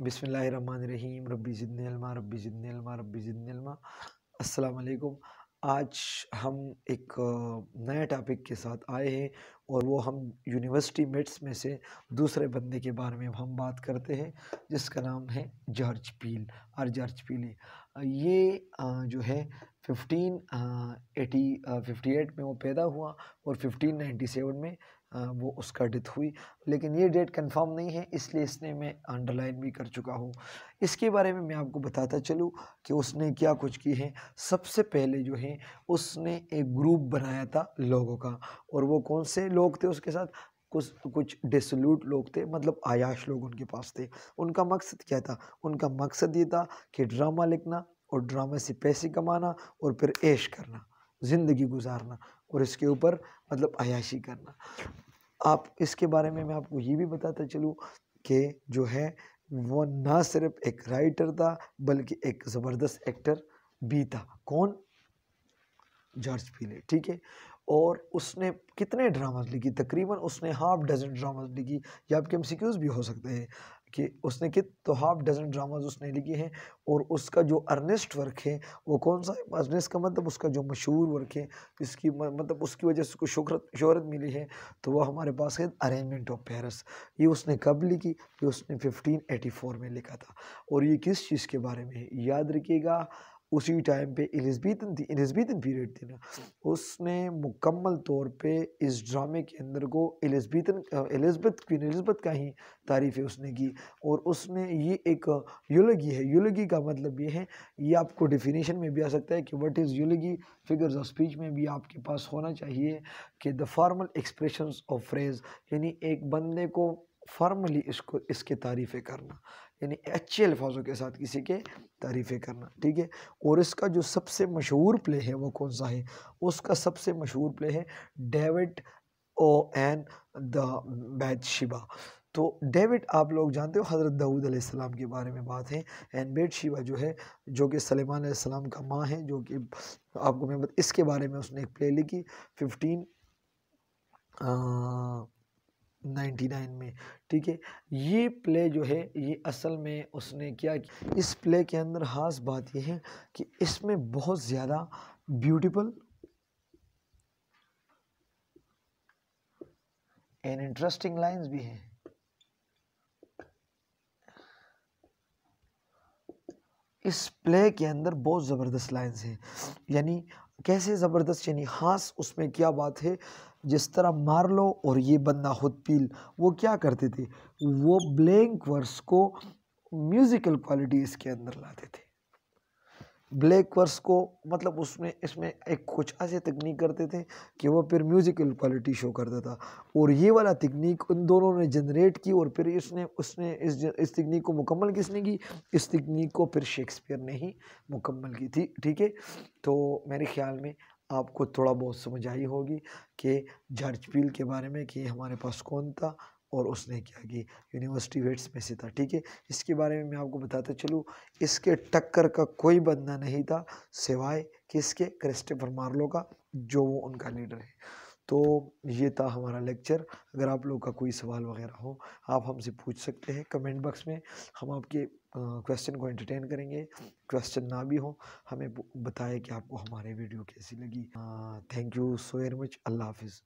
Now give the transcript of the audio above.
रहीम रबी ज़िदनमा रबी ज़िदनमा रबी ज़िदनमा असलकुम आज हम एक नए टॉपिक के साथ आए हैं और वो हम यूनिवर्सिटी मेट्स में से दूसरे बंदे के बारे में हम बात करते हैं जिसका नाम है जॉर्ज पील और जॉर्ज पीले ये जो है फिफ्टीन एटी फिफ्टी एट में वो पैदा हुआ और फिफ्टीन नाइन्टी सेवन में वो उसका डेथ हुई लेकिन ये डेट कंफर्म नहीं है इसलिए इसने मैं अंडरलाइन भी कर चुका हूँ इसके बारे में मैं आपको बताता चलूँ कि उसने क्या कुछ की है सबसे पहले जो है उसने एक ग्रुप बनाया था लोगों का और वो कौन से लोग थे उसके साथ कुछ कुछ डिसल्यूट लोग थे मतलब आयाश लोग उनके पास थे उनका मकसद क्या था उनका मकसद ये था कि ड्रामा लिखना और ड्रामे से पैसे कमाना और फिर ऐश करना ज़िंदगी गुजारना और इसके ऊपर मतलब अयाशी करना आप इसके बारे में मैं आपको ये भी बताता चलूँ कि जो है वो ना सिर्फ एक राइटर था बल्कि एक ज़बरदस्त एक्टर भी था कौन जॉर्ज पीले ठीक है और उसने कितने ड्रामाज लिखी तकरीबन उसने हाफ डजन ड्रामाज लिखी या आपके एम भी हो सकते हैं कि उसने कि तो हाफ डजन ड्रामाज उसने लिखे हैं और उसका जो अर्नेस्ट वर्क है वो कौन सा अर्नेस्ट का मतलब उसका जो मशहूर वर्क है इसकी मतलब उसकी वजह से उसको शोहरत शहरत मिली है तो वह हमारे पास है अरेंजमेंट ऑफ पेरिस ये उसने कब लिखी ये उसने 1584 में लिखा था और ये किस चीज़ के बारे में है याद रखिएगा उसी टाइम पे एलिजबीथन थी एलिजबीथन पीरियड थी ना उसने मुकम्मल तौर पे इस ड्रामे के अंदर को एलिजबीथन एलिजबेथ क्वीन एलिजबेथ का ही तारीफ़ उसने की और उसने ये एक यूलगी है यूलगी का मतलब ये है ये आपको डिफिनीशन में भी आ सकता है कि what is eulogy figures of speech में भी आपके पास होना चाहिए कि the formal expression of phrase यानी एक बंदे को फार्मली इसको इसके तारीफ़ें करना यानी अच्छे अल्फाजों के साथ किसी के तारीफ़ें करना ठीक है और इसका जो सबसे मशहूर प्ले है वो कौन सा है उसका सबसे मशहूर प्ले है David and the Bathsheba तो डेविड आप लोग जानते हो हज़रत दाऊद अलैहिस्सलाम के बारे में बात है एन बेट शिवा जो है जो कि सलेमान अलैहिस्सलाम का माँ है जो कि आपको मैं इसके बारे में उसने एक प्ले लिखी फिफ्टीन 1999 में ठीक है ये प्ले जो है ये असल में उसने क्या इस प्ले के अंदर ख़ास बात यह है कि इसमें बहुत ज़्यादा ब्यूटीफुल एंड इंटरेस्टिंग लाइंस भी हैं इस प्ले के अंदर बहुत ज़बरदस्त लाइंस हैं यानी कैसे ज़बरदस्त यानी ख़ास उसमें क्या बात है जिस तरह मार लो और ये बंदा खुद पील वो क्या करते थे वो ब्लैंक वर्स को म्यूज़िकल क्वालिटी इसके अंदर लाते थे ब्लैक वर्स को मतलब उसमें इसमें एक कुछ ऐसे तकनीक करते थे कि वो फिर म्यूज़िकल क्वालिटी शो करता था और ये वाला तकनीक उन दोनों ने जनरेट की और फिर इसने उसने इस इस तकनीक को मुकम्मल किसने की इस तकनीक को फिर शेक्सपियर ने ही मुकम्मल की थी ठीक है तो मेरे ख्याल में आपको थोड़ा बहुत समझ आई होगी कि जॉर्ज पील के बारे में कि हमारे पास कौन था और उसने क्या की यूनिवर्सिटी वेट्स में से था ठीक है इसके बारे में मैं आपको बताता चलूँ इसके टक्कर का कोई बंदा नहीं था सिवाय किसके क्रिस्टोफर मार्लो का जो वो उनका लीडर है तो ये था हमारा लेक्चर अगर आप लोग का कोई सवाल वगैरह हो आप हमसे पूछ सकते हैं कमेंट बॉक्स में हम आपके क्वेश्चन को एंटरटेन करेंगे क्वेश्चन ना भी हो हमें बताएं कि आपको हमारे वीडियो कैसी लगी thank you so very much अल्लाह हाफिज़